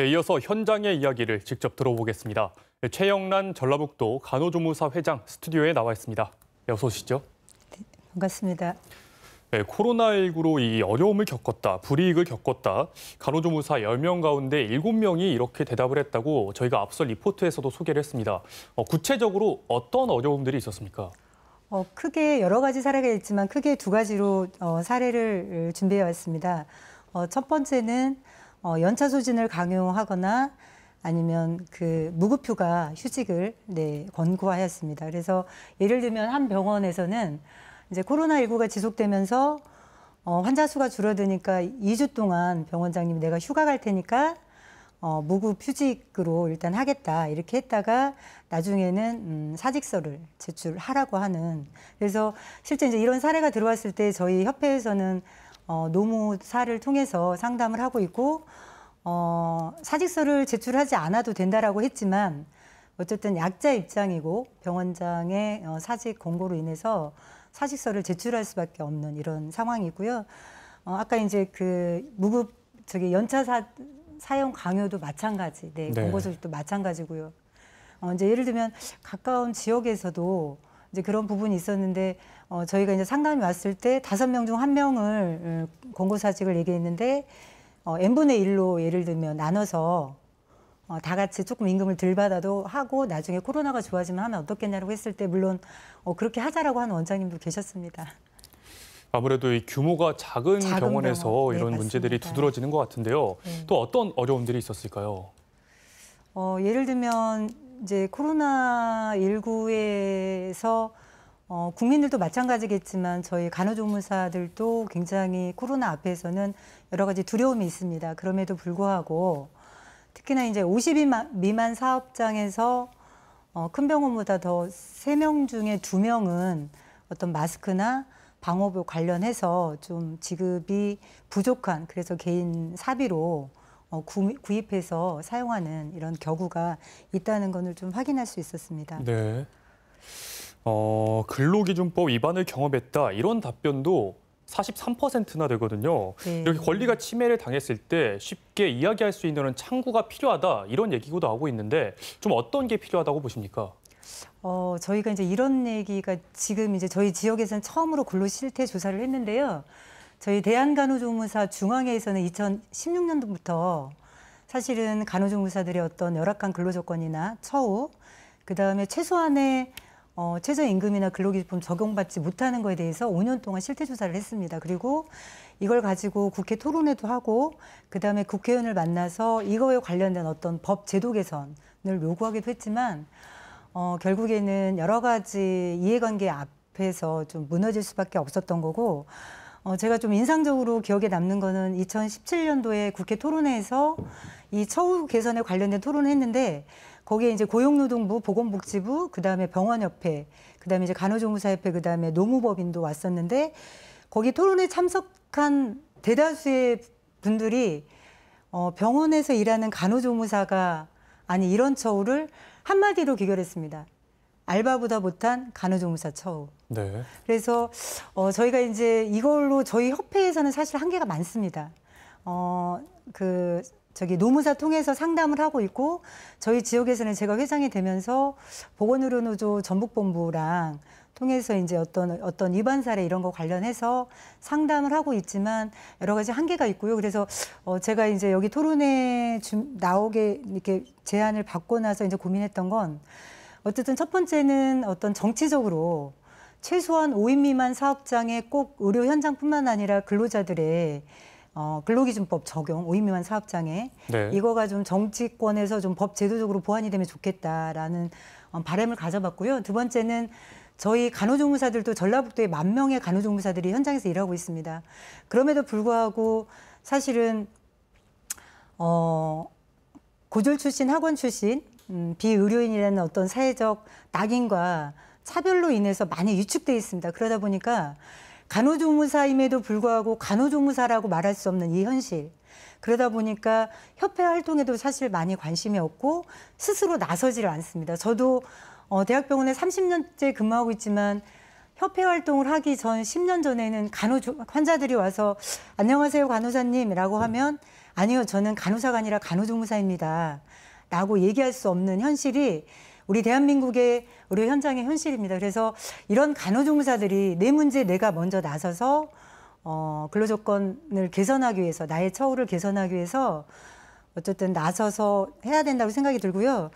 네, 이어서 현장의 이야기를 직접 들어보겠습니다. 네, 최영란 전라북도 간호조무사 회장 스튜디오에 나와 있습니다. 네, 어서 오시죠. 네, 반갑습니다. 네, 코로나19로 이 어려움을 겪었다, 불이익을 겪었다. 간호조무사 10명 가운데 7명이 이렇게 대답을 했다고 저희가 앞서 리포트에서도 소개를 했습니다. 어, 구체적으로 어떤 어려움들이 있었습니까? 어, 크게 여러 가지 사례가 있지만 크게 두 가지로 어, 사례를 준비해 왔습니다. 어, 첫 번째는 어, 연차 소진을 강요하거나 아니면 그 무급휴가 휴직을 네, 권고하였습니다. 그래서 예를 들면 한 병원에서는 이제 코로나19가 지속되면서 어, 환자 수가 줄어드니까 2주 동안 병원장님 내가 휴가 갈 테니까 어, 무급 휴직으로 일단 하겠다 이렇게 했다가 나중에는 음, 사직서를 제출하라고 하는 그래서 실제 이제 이런 사례가 들어왔을 때 저희 협회에서는 어, 노무사를 통해서 상담을 하고 있고 어, 사직서를 제출하지 않아도 된다라고 했지만 어쨌든 약자 입장이고 병원장의 어, 사직 권고로 인해서 사직서를 제출할 수밖에 없는 이런 상황이고요. 어, 아까 이제 그 무급 저기 연차 사, 사용 강요도 마찬가지, 네, 네. 공고소집도 마찬가지고요. 어, 이제 예를 들면 가까운 지역에서도 이제 그런 부분이 있었는데 어, 저희가 이제 상담이 왔을 때 다섯 명 중 한 명을 어, 권고사직을 얘기했는데 어, n분의 1로 예를 들면 나눠서 어, 다 같이 조금 임금을 덜 받아도 하고 나중에 코로나가 좋아지면 하면 어떻겠냐고 했을 때 물론 어, 그렇게 하자라고 하는 원장님도 계셨습니다. 아무래도 이 규모가 작은, 작은 병원에서 병원. 네, 이런 네, 문제들이 두드러지는 것 같은데요. 네. 또 어떤 어려움들이 있었을까요? 어, 예를 들면 이제 코로나 19에서 어, 국민들도 마찬가지겠지만 저희 간호조무사들도 굉장히 코로나 앞에서는 여러 가지 두려움이 있습니다. 그럼에도 불구하고 특히나 이제 50인 미만 사업장에서 어, 큰 병원보다 더 세 명 중에 두명은 어떤 마스크나 방호복 관련해서 좀 지급이 부족한 그래서 개인 사비로 어, 구, 입해서 사용하는 이런 경우가 있다는 것을 좀 확인할 수 있었습니다. 네. 어, 근로기준법 위반을 경험했다 이런 답변도 43%나 되거든요. 네. 이렇게 권리가 침해를 당했을 때 쉽게 이야기할 수 있는 창구가 필요하다 이런 얘기도 고하고 있는데 좀 어떤 게 필요하다고 보십니까? 어, 저희가 이제 이런 얘기가 지금 이제 저희 지역에서는 처음으로 근로 실태 조사를 했는데요. 저희 대한간호조무사 중앙회에서는 2016년도부터 사실은 간호조무사들의 어떤 열악한 근로조건이나 처우, 그 다음에 최소한의 어, 최저임금이나 근로기준법 적용받지 못하는 것에 대해서 5년 동안 실태조사를 했습니다. 그리고 이걸 가지고 국회 토론회도 하고 그다음에 국회의원을 만나서 이거에 관련된 어떤 법 제도 개선을 요구하기도 했지만 어, 결국에는 여러 가지 이해관계 앞에서 좀 무너질 수밖에 없었던 거고 어, 제가 좀 인상적으로 기억에 남는 거는 2017년도에 국회 토론회에서 이 처우 개선에 관련된 토론을 했는데 거기에 이제 고용노동부, 보건복지부, 그다음에 병원협회, 그다음에 이제 간호조무사협회, 그다음에 노무법인도 왔었는데 거기 토론에 참석한 대다수의 분들이 어, 병원에서 일하는 간호조무사가 아니 이런 처우를 한마디로 귀결했습니다. 알바보다 못한 간호조무사 처우. 네. 그래서 어, 저희가 이제 이걸로 저희 협회에서는 사실 한계가 많습니다. 어, 그 저기 노무사 통해서 상담을 하고 있고 저희 지역에서는 제가 회장이 되면서 보건의료노조 전북본부랑 통해서 이제 어떤 어떤 위반 사례 이런 거 관련해서 상담을 하고 있지만 여러 가지 한계가 있고요. 그래서 어 제가 이제 여기 토론회 나오게 이렇게 제안을 받고 나서 이제 고민했던 건 어쨌든 첫 번째는 어떤 정치적으로 최소한 5인 미만 사업장에 꼭 의료 현장뿐만 아니라 근로자들의 어, 근로기준법 적용, 5인 미만 사업장에 네. 이거가 좀 정치권에서 좀 법 제도적으로 보완이 되면 좋겠다라는 어, 바램을 가져봤고요. 두 번째는 저희 간호조무사들도 전라북도에 만 명의 간호조무사들이 현장에서 일하고 있습니다. 그럼에도 불구하고 사실은 어, 고졸 출신, 학원 출신, 음, 비의료인이라는 어떤 사회적 낙인과 차별로 인해서 많이 위축돼 있습니다. 그러다 보니까 간호조무사임에도 불구하고 간호조무사라고 말할 수 없는 이 현실. 그러다 보니까 협회 활동에도 사실 많이 관심이 없고 스스로 나서지를 않습니다. 저도 어, 대학병원에 30년째 근무하고 있지만 협회 활동을 하기 전 10년 전에는 간호 환자들이 와서 안녕하세요 간호사님이라고 하면 아니요 저는 간호사가 아니라 간호조무사입니다. 라고 얘기할 수 없는 현실이 우리 대한민국의 의료 현장의 현실입니다. 그래서 이런 간호조무사들이 내 문제 내가 먼저 나서서 어, 근로조건을 개선하기 위해서 나의 처우를 개선하기 위해서 어쨌든 나서서 해야 된다고 생각이 들고요.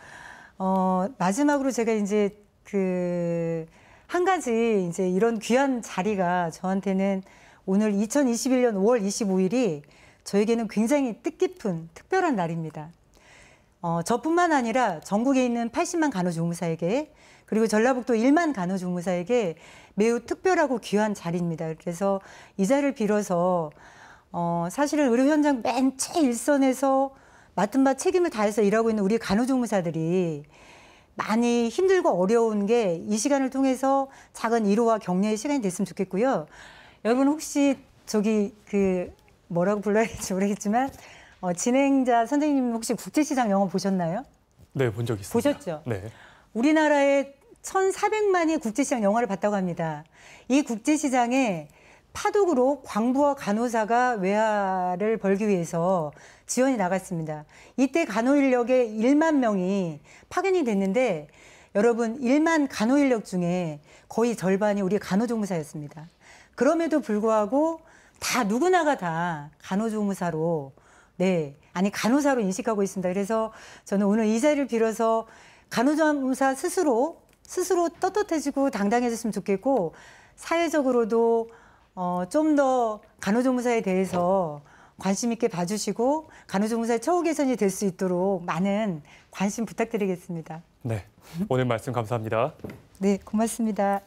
어, 마지막으로 제가 이제 그한 가지 이제 이런 귀한 자리가 저한테는 오늘 2021년 5월 25일이 저에게는 굉장히 뜻깊은 특별한 날입니다. 어, 저뿐만 아니라 전국에 있는 80만 간호조무사에게 그리고 전라북도 1만 간호조무사에게 매우 특별하고 귀한 자리입니다. 그래서 이 자리를 빌어서 어, 사실은 의료 현장 맨최 일선에서 맡은 바 책임을 다해서 일하고 있는 우리 간호조무사들이 많이 힘들고 어려운 게 이 시간을 통해서 작은 위로와 격려의 시간이 됐으면 좋겠고요. 여러분 혹시 저기 그 뭐라고 불러야 될지 모르겠지만 어, 진행자 선생님 혹시 국제시장 영화 보셨나요? 네, 본 적 있습니다. 보셨죠? 네. 우리나라에 1,400만이 국제시장 영화를 봤다고 합니다. 이 국제시장에 파독으로 광부와 간호사가 외화를 벌기 위해서 지원이 나갔습니다. 이때 간호 인력의 1만 명이 파견이 됐는데 여러분 1만 간호 인력 중에 거의 절반이 우리 간호조무사였습니다. 그럼에도 불구하고 다 누구나가 다 간호조무사로 네. 아니 간호사로 인식하고 있습니다. 그래서 저는 오늘 이 자리를 빌어서 간호조무사 스스로 스스로 떳떳해지고 당당해졌으면 좋겠고 사회적으로도 어, 좀 더 간호조무사에 대해서 관심 있게 봐주시고 간호조무사의 처우 개선이 될 수 있도록 많은 관심 부탁드리겠습니다. 네, 오늘 말씀 감사합니다. 네, 고맙습니다.